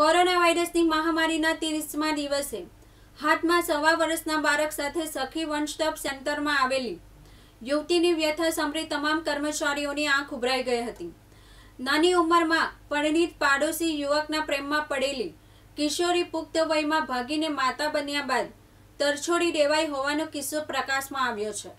corona વાયરસની મહામારીના ત્રીસમાં દિવસે હાથમાં સવા વર્ષના બાળક સાથે સખી વન સ્ટોપ સેન્ટરમાં આવેલી યુવતીની વ્યથા સાંભળી તમામ કર્મચારીઓની આંખ ઉભરાઈ ગઈ હતી નાની ઉંમરમાં પરિણીત પાડોશી યુવકના પ્રેમમાં પડેલી કિશોરી પુખ્ત વયમાં ભાગીને માતા બન્યા બાદ તરછોડી દેવાઈ હોવાનો કિસ્સો પ્રકાશમાં આવ્યો છે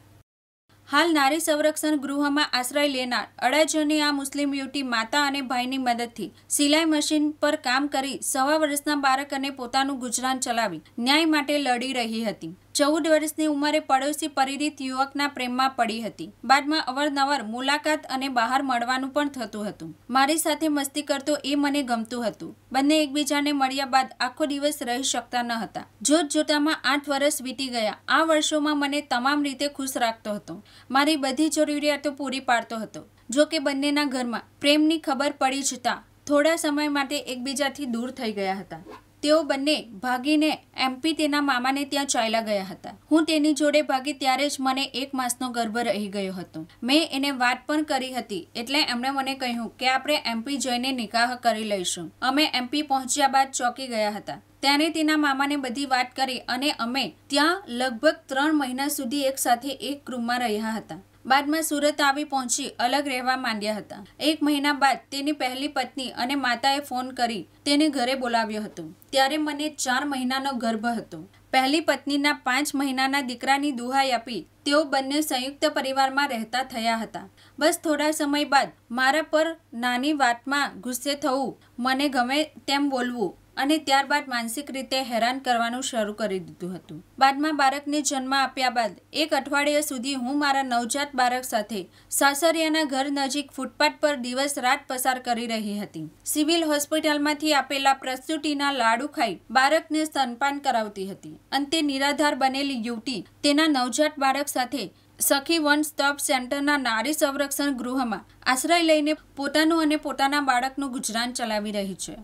હાલ નારી સંરક્ષણ ગૃહમાં આશ્રય લેનાર અડાજની આ મુસ્લિમ યુવતી માતા અને ભાઈની મદદથી સિલાઈ મશીન પર કામ કરી સવા વર્ષના બાળક અને પોતાનું ગુજરાન ચલાવી ન્યાય માટે લડી રહી હતી ચૌદ વર્ષની ઉંમરે પડોશી પરિરીત યુવકના પ્રેમમાં પડી હતી બાદમાં અવારનવાર મુલાકાત અને બહાર મળવાનું પણ થતું હતું મારી સાથે મસ્તી કરતો એ મને ગમતું હતું બંને એકબીજાને મળ્યા બાદ આખો દિવસ રહી શકતા ન હતા જોત જોતામાં આઠ વર્ષ વીતી ગયા આ વર્ષોમાં મને તમામ રીતે ખુશ રાખતો હતો મારી બધી જરૂરિયાતો પૂરી પાડતો હતો જો કે બંનેના ઘરમાં પ્રેમની ખબર પડી જતા થોડા સમય માટે એકબીજાથી દૂર થઈ ગયા હતા તેઓ બંને ભાગીને એમપી તેના મામાને ત્યાં ચાલ્યા ગયા હતા હું તેની જોડે ભાગી ત્યારે જ મને એક માસનો ગર્ભ રહી ગયો હતો મેં એને વાત પણ કરી હતી એટલે એમણે મને કહ્યું કે આપણે એમપી જઈને નિકાહ કરી લઈશું અમે એમપી પહોંચ્યા બાદ ચોંકી ગયા હતા ત્યારે તેના મામાને બધી વાત કરી અને અમે ત્યાં લગભગ ત્રણ મહિના સુધી એકસાથે એક રૂમમાં રહ્યા હતા બાદમાં સુરત આવી પહોંચી અલગ રહેવા માંડ્યા હતા એક મહિના બાદ તેની પહેલી પત્ની અને માતાએ ફોન કરી તેને ઘરે બોલાવ્યો હતો ત્યારે મને ચાર મહિનાનો ગર્ભ હતો પહેલી પત્નીના પાંચ મહિનાના દીકરાની દુહાઈ આપી તેઓ બંને સંયુક્ત પરિવારમાં રહેતા થયા હતા બસ થોડા સમય બાદ મારા પર નાની વાતમાં ગુસ્સે થવું મને ગમે તેમ બોલવું અને ત્યારબાદ માનસિક રીતે હેરાન કરવાનું શરૂ કરી દીધું હતું બાદમાં બાળકને જન્મ આપ્યા બાદ એક અઠવાડિયા સુધી હું મારા નવજાત બાળક સાથે સાસરિયાના ઘર નજીક ફૂટપાથ પર દિવસ રાત પસાર કરી રહી હતી સિવિલ હોસ્પિટલમાંથી આપેલા પ્રસ્તુતિના લાડુ ખાઈ બાળકને સ્તનપાન કરાવતી હતી અંતે નિરાધાર બનેલી યુવતી તેના નવજાત બાળક સાથે સખી વન સ્ટોપ સેન્ટરના નારી સંરક્ષણ ગૃહમાં આશ્રય લઈને પોતાનું અને પોતાના બાળકનું ગુજરાન ચલાવી રહી છે